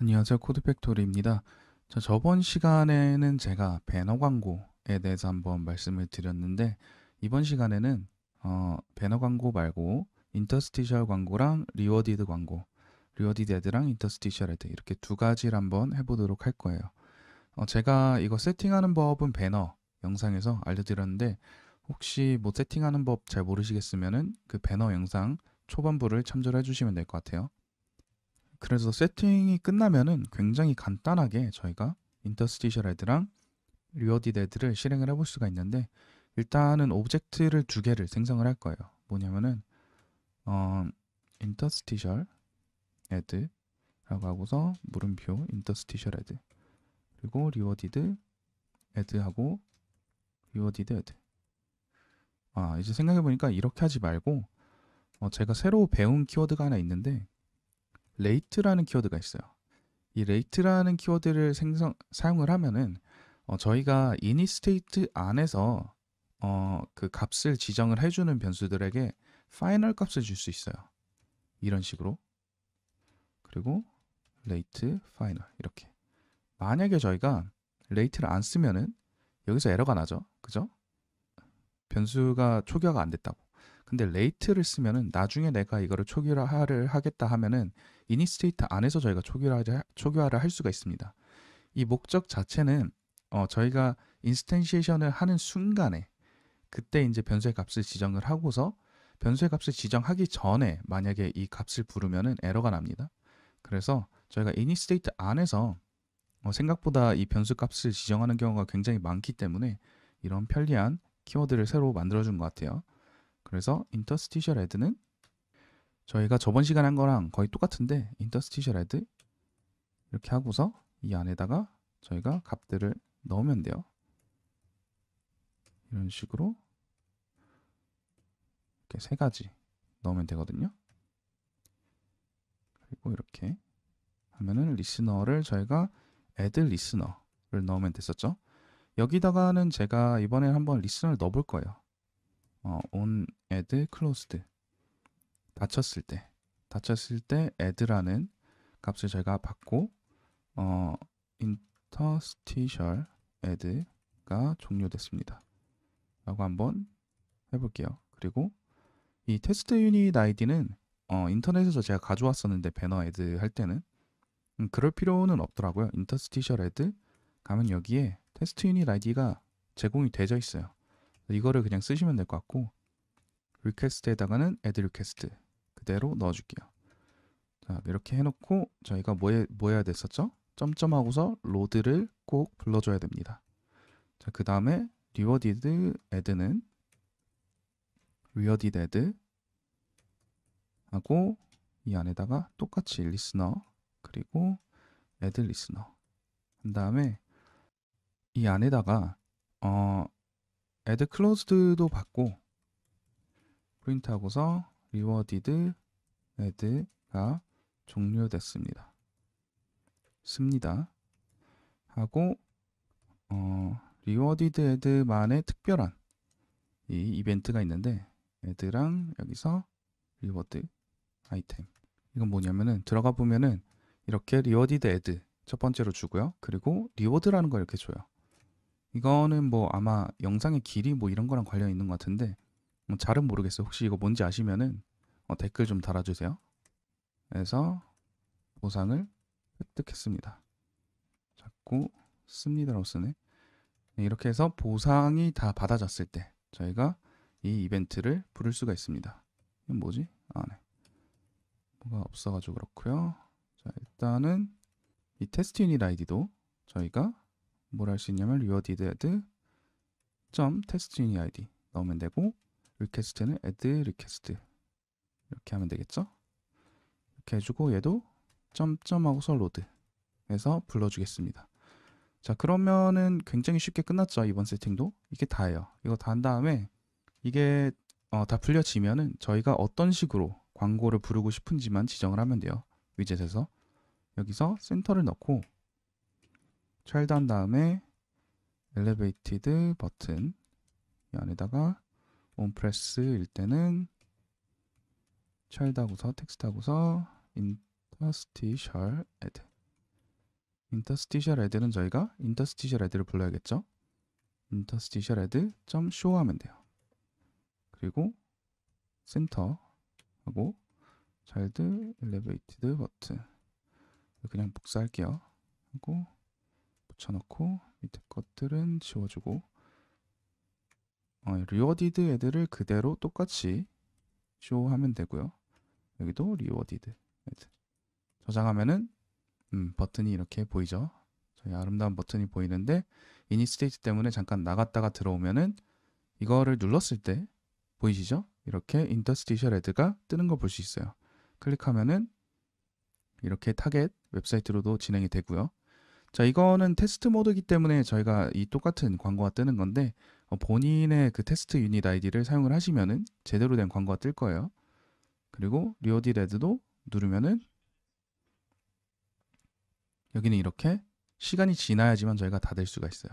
안녕하세요. 코드팩토리입니다. 저 저번 시간에는 제가 배너 광고에 대해서 한번 말씀을 드렸는데 이번 시간에는 어, 배너 광고 말고 인터스티셜 광고랑 리워디드 광고 리워디드 애드랑 인터스티셜 애드 이렇게 두 가지를 한번 해보도록 할 거예요. 어, 제가 이거 세팅하는 법은 배너 영상에서 알려드렸는데 혹시 뭐 세팅하는 법 잘모르시겠으면그 배너 영상 초반부를 참조를 해주시면 될 것 같아요. 그래서 세팅이 끝나면은 굉장히 간단하게 저희가 인터스티셜 헤드랑 리어디 헤드를 실행을 해볼 수가 있는데 일단은 오브젝트를 두 개를 생성을 할 거예요. 뭐냐면은 어, 인터스티셜 헤드라고 하고서 물음표 인터스티셜 헤드 그리고 리워디드 헤드하고 리워디드 헤드 아 이제 생각해보니까 이렇게 하지 말고 어, 제가 새로 배운 키워드가 하나 있는데 rate라는 키워드가 있어요. 이 rate라는 키워드를 생성 사용을 하면은 어, 저희가 init state 안에서 어, 그 값을 지정을 해주는 변수들에게 final 값을 줄 수 있어요. 이런 식으로 그리고 rate final 이렇게 만약에 저희가 rate를 안 쓰면은 여기서 에러가 나죠, 그죠? 변수가 초기화가 안 됐다고. 근데 레이트를 쓰면은 나중에 내가 이거를 초기화를 하겠다 하면은 이니 스테이트 안에서 저희가 초기화를, 초기화를 할 수가 있습니다. 이 목적 자체는 어, 저희가 인스텐시에이션을 하는 순간에 그때 이제 변수의 값을 지정을 하고서 변수의 값을 지정하기 전에 만약에 이 값을 부르면은 에러가 납니다. 그래서 저희가 이니 스테이트 안에서 어, 생각보다 이 변수 값을 지정하는 경우가 굉장히 많기 때문에 이런 편리한 키워드를 새로 만들어준 것 같아요. 그래서 인터스티셜 레드는 저희가 저번 시간 한 거랑 거의 똑같은데 인터스티셜 레드 이렇게 하고서 이 안에다가 저희가 값들을 넣으면 돼요. 이런 식으로 이렇게 세 가지 넣으면 되거든요. 그리고 이렇게 하면은 리스너를 저희가 add listener를 넣으면 됐었죠. 여기다가는 제가 이번에 한번 리스너를 넣어볼 거예요. 어, on add closed 닫혔을 때 닫혔을 때 add라는 값을 제가 받고 어, interstitial add가 종료됐습니다. 라고 한번 해볼게요. 그리고 이 테스트 유닛 아이디는 어, 인터넷에서 제가 가져왔었는데 배너 애드 할 때는 음, 그럴 필요는 없더라고요. 인터스티셜 애드 가면 여기에 테스트 유닛 아이디가 제공이 되어 있어요. 이거를 그냥 쓰시면 될 것 같고 리퀘스트에다가는 add request 그대로 넣어줄게요. 자 이렇게 해놓고 저희가 뭐, 해, 뭐 해야 됐었죠? 점점하고서 로드를 꼭 불러줘야 됩니다. 자그 다음에 rewarded add는 rewarded add 하고 이 안에다가 똑같이 listener 그리고 add listener 한 다음에 이 안에다가 어 add closed도 받고 프린트하고서 rewarded add가 종료됐습니다. 씁니다. 하고 어, rewarded add만의 특별한 이 이벤트가 있는데 add랑 여기서 reward 아이템 이건 뭐냐면은 들어가 보면은 이렇게 rewarded add 첫 번째로 주고요. 그리고 리워드라는 걸 이렇게 줘요. 이거는 뭐 아마 영상의 길이 뭐 이런 거랑 관련 있는 것 같은데 뭐 잘은 모르겠어요. 혹시 이거 뭔지 아시면은 어, 댓글 좀 달아주세요. 그래서 보상을 획득했습니다. 자꾸 씁니다라고 쓰네. 네, 이렇게 해서 보상이 다 받아졌을 때 저희가 이 이벤트를 부를 수가 있습니다. 이건 뭐지? 아, 네. 뭐가 없어가지고 그렇고요. 자, 일단은 이 테스트 유닛 아이디도 저희가 뭘할수 있냐면 리어디드 헤드 점 테스트 유니 아이디 넣으면 되고 리퀘스트는 add request 이렇게 하면 되겠죠 이렇게 해주고 얘도 점점하고서 로드 해서 불러주겠습니다 자 그러면은 굉장히 쉽게 끝났죠 이번 세팅도 이게 다예요 이거 다 한 다음에 이게 어, 다 풀려지면은 저희가 어떤 식으로 광고를 부르고 싶은지만 지정을 하면 돼요 위젯에서 여기서 센터를 넣고 철단 다음에 elevated 버튼 이 안에다가 onPress일 때는 철다구서 텍스트하고서 interstitial add interstitial add는 저희가 interstitial add를 불러야겠죠 interstitial add.show 하면 돼요 그리고 센터 하고 child elevated 버튼 그냥 복사할게요 하고 붙여놓고 밑에 것들은 지워주고 어, 리워디드 애들을 그대로 똑같이 쇼하면 되고요. 여기도 리워디드 애들 저장하면은 음, 버튼이 이렇게 보이죠. 저희 아름다운 버튼이 보이는데 이니 스테이트 때문에 잠깐 나갔다가 들어오면은 이거를 눌렀을 때 보이시죠? 이렇게 인터스티셜 레드가 뜨는 거 볼 수 있어요. 클릭하면은 이렇게 타겟 웹사이트로도 진행이 되고요. 자, 이거는 테스트 모드이기 때문에 저희가 이 똑같은 광고가 뜨는 건데 어, 본인의 그 테스트 유닛 아이디를 사용을 하시면은 제대로 된 광고가 뜰 거예요. 그리고 리오디 레드도 누르면은 여기는 이렇게 시간이 지나야지만 저희가 다 될 수가 있어요.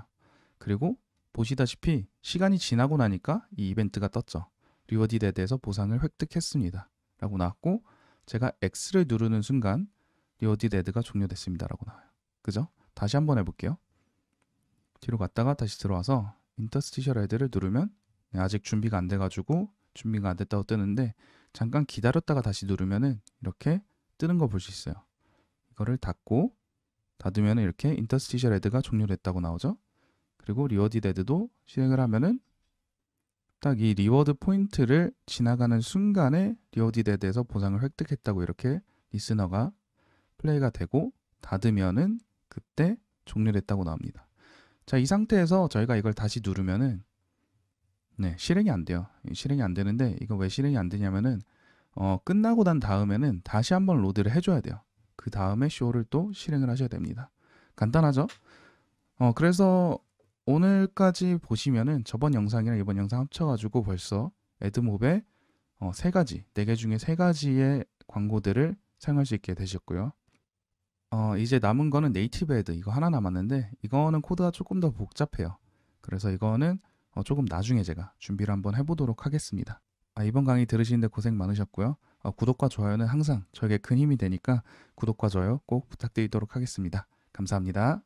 그리고 보시다시피 시간이 지나고 나니까 이 이벤트가 떴죠. 리워디 레드에서 보상을 획득했습니다. 라고 나왔고 제가 X를 누르는 순간 리워디 레드가 종료됐습니다. 라고 나와요. 그죠? 다시 한번 해볼게요. 뒤로 갔다가 다시 들어와서 인터스티셜 헤드를 누르면 네, 아직 준비가 안 돼가지고 준비가 안 됐다고 뜨는데 잠깐 기다렸다가 다시 누르면은 이렇게 뜨는 거 볼 수 있어요. 이거를 닫고 닫으면 이렇게 인터스티셜 헤드가 종료됐다고 나오죠. 그리고 리워디 데드도 실행을 하면은 딱 이 리워드 포인트를 지나가는 순간에 리워디 데드에서 보상을 획득했다고 이렇게 리스너가 플레이가 되고 닫으면은 그때 종료됐다고 나옵니다. 자, 이 상태에서 저희가 이걸 다시 누르면은 네, 실행이 안 돼요. 실행이 안 되는데 이거 왜 실행이 안 되냐면은 어, 끝나고 난 다음에는 다시 한번 로드를 해줘야 돼요. 그 다음에 쇼를 또 실행을 하셔야 됩니다. 간단하죠? 어, 그래서 오늘까지 보시면은 저번 영상이랑 이번 영상 합쳐가지고 벌써 에드몹의 어, 세 가지, 네 개 중에 세 가지의 광고들을 사용할 수 있게 되셨고요. 어, 이제 남은 거는 네이티브 헤드 이거 하나 남았는데 이거는 코드가 조금 더 복잡해요. 그래서 이거는 어, 조금 나중에 제가 준비를 한번 해보도록 하겠습니다. 아, 이번 강의 들으시는데 고생 많으셨고요. 어, 구독과 좋아요는 항상 저에게 큰 힘이 되니까 구독과 좋아요 꼭 부탁드리도록 하겠습니다. 감사합니다.